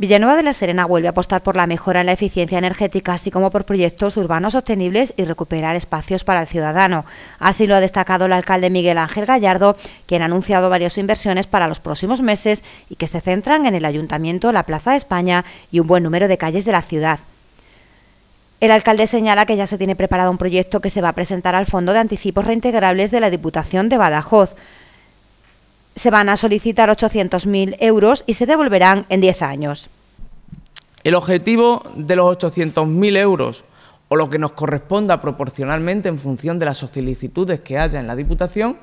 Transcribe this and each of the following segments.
Villanueva de la Serena vuelve a apostar por la mejora en la eficiencia energética, así como por proyectos urbanos sostenibles y recuperar espacios para el ciudadano. Así lo ha destacado el alcalde Miguel Ángel Gallardo, quien ha anunciado varias inversiones para los próximos meses y que se centran en el ayuntamiento, la Plaza de España y un buen número de calles de la ciudad. El alcalde señala que ya se tiene preparado un proyecto que se va a presentar al Fondo de Anticipos Reintegrables de la Diputación de Badajoz se van a solicitar 800.000 euros y se devolverán en 10 años. El objetivo de los 800.000 euros, o lo que nos corresponda proporcionalmente en función de las solicitudes que haya en la Diputación,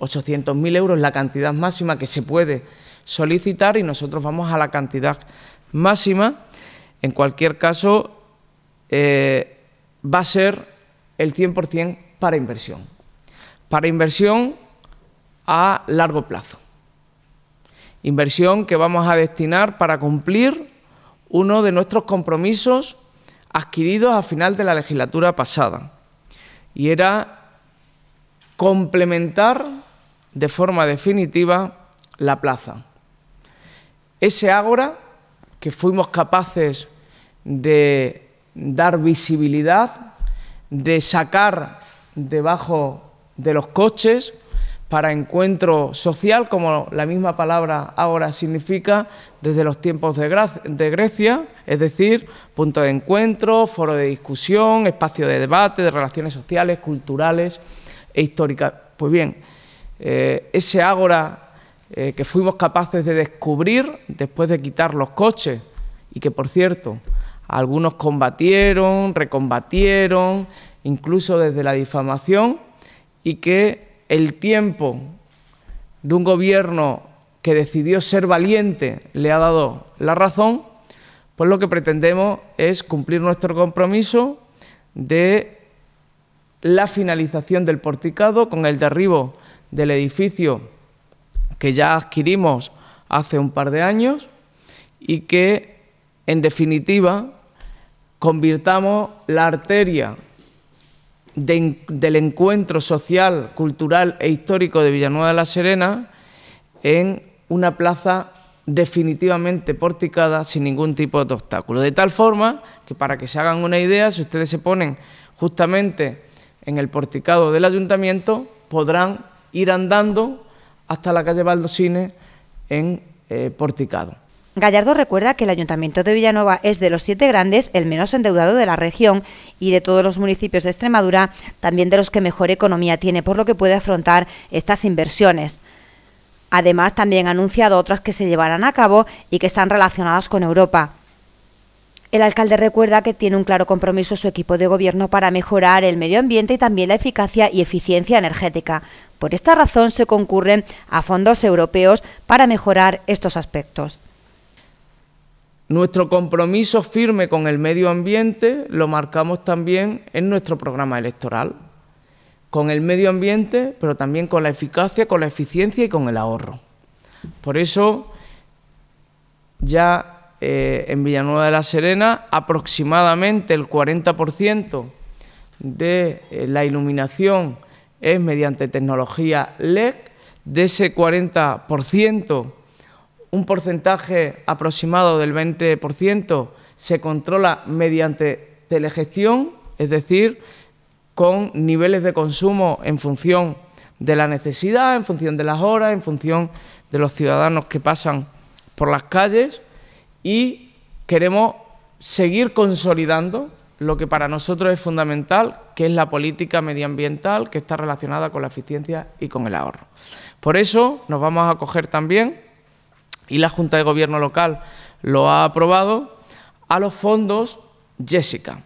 800.000 euros la cantidad máxima que se puede solicitar y nosotros vamos a la cantidad máxima. En cualquier caso, eh, va a ser el 100% para inversión. Para inversión a largo plazo. Inversión que vamos a destinar para cumplir uno de nuestros compromisos adquiridos a final de la legislatura pasada, y era complementar de forma definitiva la plaza. Ese ágora que fuimos capaces de dar visibilidad, de sacar debajo de los coches, para encuentro social, como la misma palabra ahora significa, desde los tiempos de, Grecia, es decir, punto de encuentro, foro de discusión, espacio de debate, de relaciones sociales, culturales e históricas. Pues bien, eh, ese ágora eh, que fuimos capaces de descubrir después de quitar los coches, y que, por cierto, algunos combatieron, recombatieron, incluso desde la difamación, y que el tiempo de un gobierno que decidió ser valiente le ha dado la razón, pues lo que pretendemos es cumplir nuestro compromiso de la finalización del porticado con el derribo del edificio que ya adquirimos hace un par de años y que, en definitiva, convirtamos la arteria del encuentro social, cultural e histórico de Villanueva de la Serena en una plaza definitivamente porticada sin ningún tipo de obstáculo. De tal forma que para que se hagan una idea, si ustedes se ponen justamente en el porticado del ayuntamiento, podrán ir andando hasta la calle Valdosines en eh, porticado. Gallardo recuerda que el Ayuntamiento de Villanueva es de los siete grandes el menos endeudado de la región y de todos los municipios de Extremadura, también de los que mejor economía tiene, por lo que puede afrontar estas inversiones. Además, también ha anunciado otras que se llevarán a cabo y que están relacionadas con Europa. El alcalde recuerda que tiene un claro compromiso su equipo de gobierno para mejorar el medio ambiente y también la eficacia y eficiencia energética. Por esta razón se concurren a fondos europeos para mejorar estos aspectos. Nuestro compromiso firme con el medio ambiente lo marcamos también en nuestro programa electoral, con el medio ambiente, pero también con la eficacia, con la eficiencia y con el ahorro. Por eso, ya eh, en Villanueva de la Serena, aproximadamente el 40% de eh, la iluminación es mediante tecnología LED, de ese 40% un porcentaje aproximado del 20% se controla mediante telegestión, es decir, con niveles de consumo en función de la necesidad, en función de las horas, en función de los ciudadanos que pasan por las calles y queremos seguir consolidando lo que para nosotros es fundamental, que es la política medioambiental que está relacionada con la eficiencia y con el ahorro. Por eso nos vamos a acoger también y la Junta de Gobierno local lo ha aprobado, a los fondos Jessica.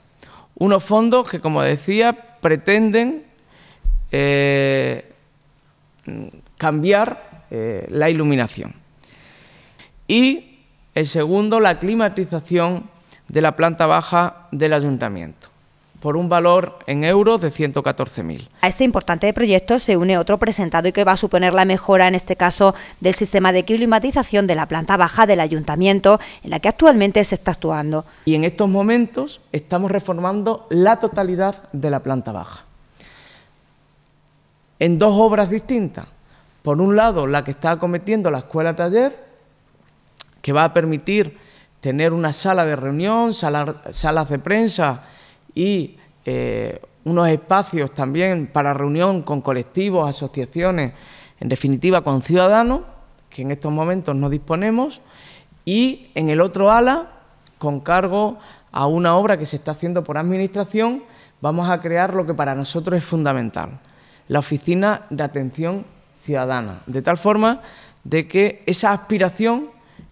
Unos fondos que, como decía, pretenden eh, cambiar eh, la iluminación. Y el segundo, la climatización de la planta baja del ayuntamiento por un valor en euros de 114.000. A este importante proyecto se une otro presentado y que va a suponer la mejora, en este caso, del sistema de climatización de la planta baja del ayuntamiento, en la que actualmente se está actuando. Y en estos momentos estamos reformando la totalidad de la planta baja. En dos obras distintas. Por un lado, la que está acometiendo la escuela taller, que va a permitir tener una sala de reunión, salas de prensa, y eh, unos espacios también para reunión con colectivos, asociaciones, en definitiva con ciudadanos, que en estos momentos no disponemos, y en el otro ala, con cargo a una obra que se está haciendo por administración, vamos a crear lo que para nosotros es fundamental, la oficina de atención ciudadana, de tal forma de que esa aspiración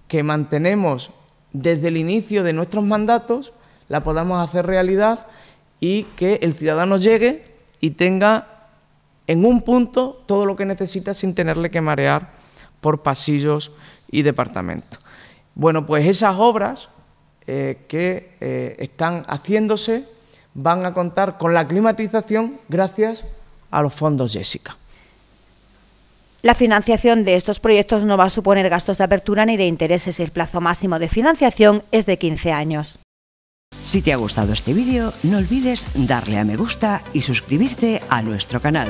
que mantenemos desde el inicio de nuestros mandatos la podamos hacer realidad y que el ciudadano llegue y tenga en un punto todo lo que necesita sin tenerle que marear por pasillos y departamentos. Bueno, pues esas obras eh, que eh, están haciéndose van a contar con la climatización gracias a los fondos Jessica. La financiación de estos proyectos no va a suponer gastos de apertura ni de intereses y el plazo máximo de financiación es de 15 años. Si te ha gustado este vídeo, no olvides darle a me gusta y suscribirte a nuestro canal.